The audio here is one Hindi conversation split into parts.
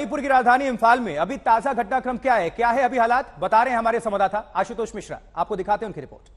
मणिपुर की राजधानी इम्फाल में अभी ताजा घटनाक्रम क्या है क्या है अभी हालात बता रहे हैं हमारे संवाददाता आशुतोष मिश्रा आपको दिखाते हैं उनकी रिपोर्ट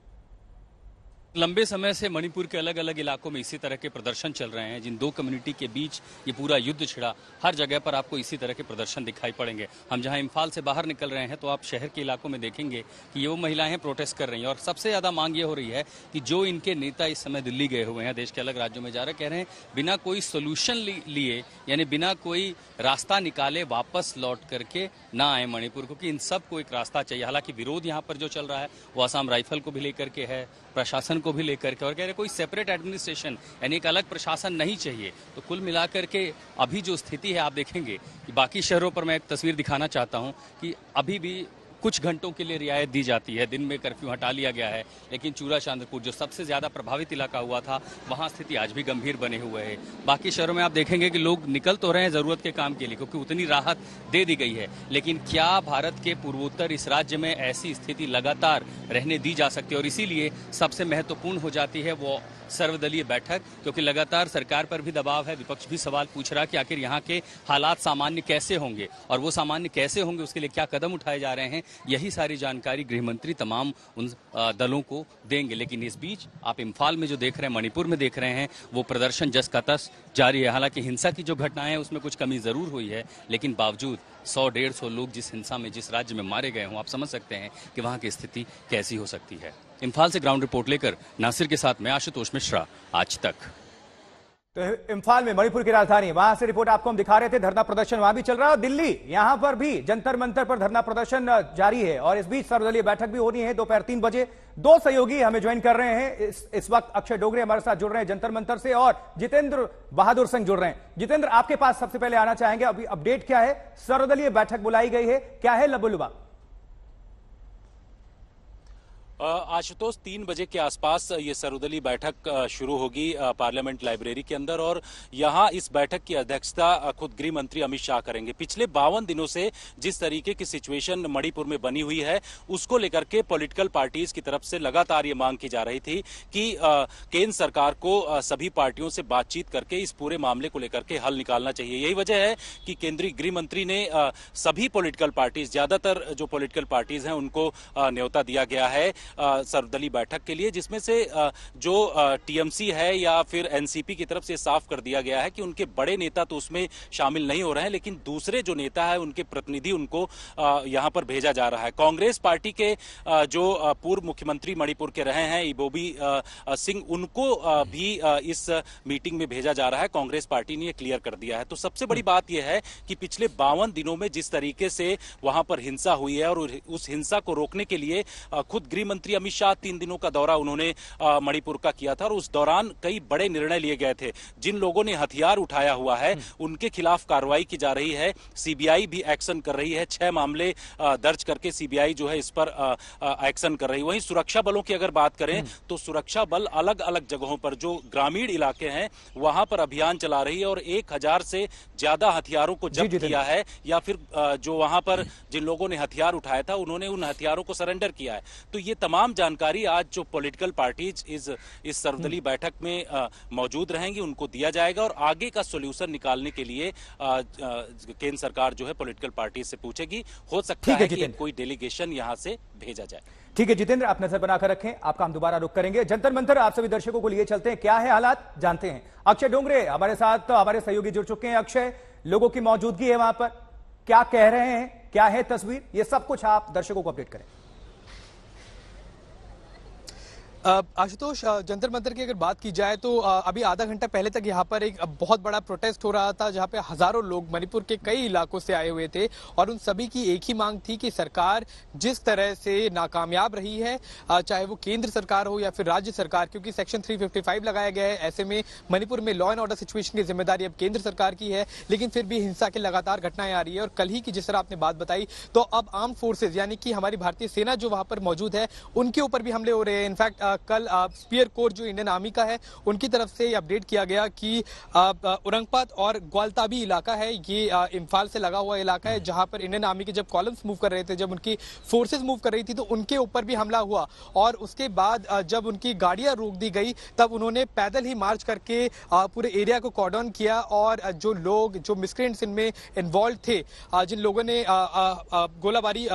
लंबे समय से मणिपुर के अलग अलग इलाकों में इसी तरह के प्रदर्शन चल रहे हैं जिन दो कम्युनिटी के बीच ये पूरा युद्ध छिड़ा हर जगह पर आपको इसी तरह के प्रदर्शन दिखाई पड़ेंगे हम जहां इम्फाल से बाहर निकल रहे हैं तो आप शहर के इलाकों में देखेंगे कि ये वो महिलाएं प्रोटेस्ट कर रही हैं और सबसे ज़्यादा मांग ये हो रही है कि जो इनके नेता इस समय दिल्ली गए हुए हैं देश के अलग राज्यों में जा रहे कह रहे हैं बिना कोई सोल्यूशन लिए यानी बिना कोई रास्ता निकाले वापस लौट करके ना आए मणिपुर क्योंकि इन सबको एक रास्ता चाहिए हालांकि विरोध यहाँ पर जो चल रहा है वो आसाम राइफल को भी लेकर के है प्रशासन प्रशासन को भी लेकर के और कह रहे कोई सेपरेट एडमिनिस्ट्रेशन यानी एक अलग प्रशासन नहीं चाहिए तो कुल मिलाकर के अभी जो स्थिति है आप देखेंगे कि बाकी शहरों पर मैं एक तस्वीर दिखाना चाहता हूं कि अभी भी कुछ घंटों के लिए रियायत दी जाती है दिन में कर्फ्यू हटा लिया गया है लेकिन चूरा चांदपुर जो सबसे ज़्यादा प्रभावित इलाका हुआ था वहाँ स्थिति आज भी गंभीर बने हुए है बाकी शहरों में आप देखेंगे कि लोग निकल तो रहे हैं ज़रूरत के काम के लिए क्योंकि उतनी राहत दे दी गई है लेकिन क्या भारत के पूर्वोत्तर इस राज्य में ऐसी स्थिति लगातार रहने दी जा सकती है और इसीलिए सबसे महत्वपूर्ण हो जाती है वो सर्वदलीय बैठक क्योंकि लगातार सरकार पर भी दबाव है विपक्ष भी सवाल पूछ रहा कि आखिर यहाँ के हालात सामान्य कैसे होंगे और वो सामान्य कैसे होंगे उसके लिए क्या कदम उठाए जा रहे हैं यही सारी जानकारी गृहमंत्री तमाम उन दलों को देंगे लेकिन इस बीच आप इम्फाल में जो देख रहे हैं मणिपुर में देख रहे हैं वो प्रदर्शन जस का तस जारी है हालांकि हिंसा की जो घटनाएं हैं उसमें कुछ कमी जरूर हुई है लेकिन बावजूद सौ डेढ़ सौ लोग जिस हिंसा में जिस राज्य में मारे गए हों आप समझ सकते हैं कि वहाँ की स्थिति कैसी हो सकती है इम्फाल से ग्राउंड रिपोर्ट लेकर नासिर के साथ मैं आशुतोष मिश्रा आज तक इम्फाल में मणिपुर की राजधानी वहां से रिपोर्ट आपको हम दिखा रहे थे धरना प्रदर्शन वहां भी चल रहा है दिल्ली यहां पर भी जंतर मंतर पर धरना प्रदर्शन जारी है और इस बीच सर्वदलीय बैठक भी होनी है दोपहर तीन बजे दो सहयोगी हमें ज्वाइन कर रहे हैं इस, इस वक्त अक्षय डोगरे हमारे साथ जुड़ रहे हैं जंतर मंतर से और जितेंद्र बहादुर सिंह जुड़ रहे हैं जितेंद्र आपके पास सबसे पहले आना चाहेंगे अभी अपडेट क्या है सर्वदलीय बैठक बुलाई गई है क्या है लबुलवा आशुतोष तीन बजे के आसपास ये सर्वदलीय बैठक शुरू होगी पार्लियामेंट लाइब्रेरी के अंदर और यहाँ इस बैठक की अध्यक्षता खुद गृह मंत्री अमित शाह करेंगे पिछले बावन दिनों से जिस तरीके की सिचुएशन मणिपुर में बनी हुई है उसको लेकर के पॉलिटिकल पार्टीज की तरफ से लगातार ये मांग की जा रही थी कि केंद्र सरकार को सभी पार्टियों से बातचीत करके इस पूरे मामले को लेकर के हल निकालना चाहिए यही वजह है कि केंद्रीय गृह मंत्री ने सभी पोलिटिकल पार्टीज ज्यादातर जो पोलिटिकल पार्टीज हैं उनको न्योता दिया गया है सर्वदलीय बैठक के लिए जिसमें से जो टीएमसी है या फिर एनसीपी की तरफ से साफ कर दिया गया है कि उनके बड़े नेता तो उसमें शामिल नहीं हो रहे हैं लेकिन दूसरे जो नेता है उनके प्रतिनिधि उनको यहाँ पर भेजा जा रहा है कांग्रेस पार्टी के जो पूर्व मुख्यमंत्री मणिपुर के रहे हैं इबोबी सिंह उनको भी इस मीटिंग में भेजा जा रहा है कांग्रेस पार्टी ने यह क्लियर कर दिया है तो सबसे बड़ी बात यह है कि पिछले बावन दिनों में जिस तरीके से वहां पर हिंसा हुई है और उस हिंसा को रोकने के लिए खुद गृह मंत्री अमित शाह तीन दिनों का दौरा उन्होंने मणिपुर का किया था और उस दौरान कई बड़े निर्णय लिए गए थे जिन लोगों ने हथियार उठाया हुआ है हम्म। उनके खिलाफ कार्रवाई की जा रही है सीबीआई भी एक्शन कर रही है छह मामले दर्ज करके सीबीआई जो है इस पर एक्शन कर रही वहीं सुरक्षा बलों की अगर बात करें हम्म। तो सुरक्षा बल अलग अलग जगहों पर जो ग्रामीण इलाके हैं वहां पर अभियान चला रही है और एक हजार से ज्यादा हथियारों को जब्त किया है या फिर जो वहां पर हम्म। जिन लोगों ने हथियार उठाया था उन्होंने उन हथियारों को सरेंडर किया है तो ये तमाम जानकारी आज जो पॉलिटिकल पार्टीज इस इस सर्वदलीय हम्म। बैठक में मौजूद रहेंगी उनको दिया जाएगा और आगे का सोल्यूशन निकालने के लिए केंद्र सरकार जो है पोलिटिकल पार्टी से पूछेगी हो सकता है कि कोई डेलीगेशन यहाँ से भेजा जाए ठीक है जितेंद्र आप नजर बनाकर रखें आपका हम दोबारा रुक करेंगे जंतर मंतर आप सभी दर्शकों को लिए चलते हैं क्या है हालात जानते हैं अक्षय डोंगरे हमारे साथ तो हमारे सहयोगी जुड़ चुके हैं अक्षय लोगों की मौजूदगी है वहां पर क्या कह रहे हैं क्या है तस्वीर ये सब कुछ आप दर्शकों को अपडेट करें आशुतोष जंतर मंतर की अगर बात की जाए तो अभी आधा घंटा पहले तक यहाँ पर एक बहुत बड़ा प्रोटेस्ट हो रहा था जहाँ पे हजारों लोग मणिपुर के कई इलाकों से आए हुए थे और उन सभी की एक ही मांग थी कि सरकार जिस तरह से नाकामयाब रही है चाहे वो केंद्र सरकार हो या फिर राज्य सरकार क्योंकि सेक्शन 355 लगाया गया है ऐसे में मणिपुर में लॉ एंड ऑर्डर सिचुएशन की जिम्मेदारी अब केंद्र सरकार की है लेकिन फिर भी हिंसा की लगातार घटनाएं आ रही है और कल ही की जिस तरह आपने बात बताई तो अब आर्म फोर्सेज यानी कि हमारी भारतीय सेना जो वहां पर मौजूद है उनके ऊपर भी हमले हो रहे हैं इनफैक्ट कल स्पीयर कोर जो इंडियन आर्मी का है उनकी तरफ से अपडेट किया गया कि उरंगपात और ग्वालताबी इलाका है ये इम्फाल से लगा हुआ इलाका है जहां पर इंडियन आर्मी के जब कॉलम्स मूव कर रहे थे जब उनकी फोर्सेज मूव कर रही थी तो उनके ऊपर भी हमला हुआ और उसके बाद जब उनकी गाड़ियां रोक दी गई तब उन्होंने पैदल ही मार्च करके पूरे एरिया को कॉडाउन किया और जो लोग जो मिसक्रेंट्स इनमें इन्वॉल्व थे जिन लोगों ने गोलाबारी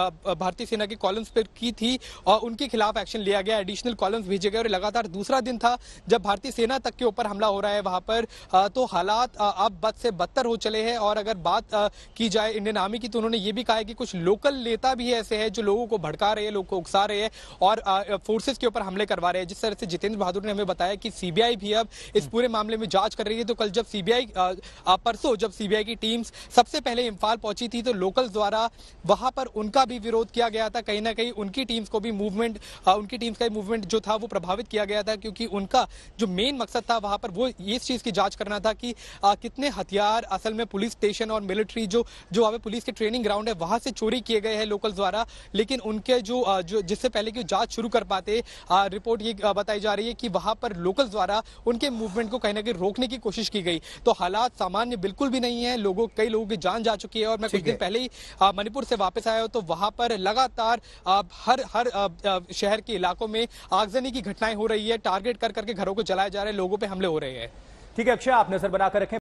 भारतीय सेना के कॉलम्स पर की थी और उनके खिलाफ एक्शन लिया गया एडिशनल कॉलम्स रेजिस्टेंस भेजे गए और लगातार दूसरा दिन था जब भारतीय सेना तक के ऊपर हमला हो रहा है वहां पर तो हालात अब बद से बदतर हो चले हैं और अगर बात की जाए इंडियन आर्मी की तो उन्होंने ये भी कहा है कि कुछ लोकल नेता भी ऐसे हैं जो लोगों को भड़का रहे हैं लोगों को उकसा रहे हैं और फोर्सेज के ऊपर हमले करवा रहे हैं जिस तरह से जितेंद्र बहादुर ने हमें बताया कि सीबीआई भी अब इस पूरे मामले में जांच कर रही है तो कल जब सीबीआई परसों जब सीबीआई की टीम सबसे पहले इम्फाल पहुंची थी तो लोकल्स द्वारा वहां पर उनका भी विरोध किया गया था कहीं ना कहीं उनकी टीम्स को भी मूवमेंट उनकी टीम्स का मूवमेंट जो था था वो प्रभावित किया गया था क्योंकि उनका जो मेन मकसद था वहां पर वो इस चीज की जांच करना था कि आ, कितने हथियार असल में पुलिस स्टेशन और मिलिट्री जो जो वहाँ पे पुलिस के ट्रेनिंग ग्राउंड है वहां से चोरी किए गए हैं लोकल्स द्वारा लेकिन उनके जो जो जिससे पहले की जांच शुरू कर पाते आ, रिपोर्ट ये बताई जा रही है कि वहां पर लोकल्स द्वारा उनके मूवमेंट को कहीं ना कहीं रोकने की कोशिश की गई तो हालात सामान्य बिल्कुल भी नहीं है लोगों कई लोगों की जान जा चुकी है और मैं कुछ दिन पहले ही मणिपुर से वापस आया हूँ तो वहां पर लगातार हर हर शहर के इलाकों में आगजन आगजनी की घटनाएं हो रही है टारगेट कर करके घरों को जलाए जा रहे हैं लोगों पर हमले हो रहे हैं ठीक है अक्षय आप नजर बनाकर रखें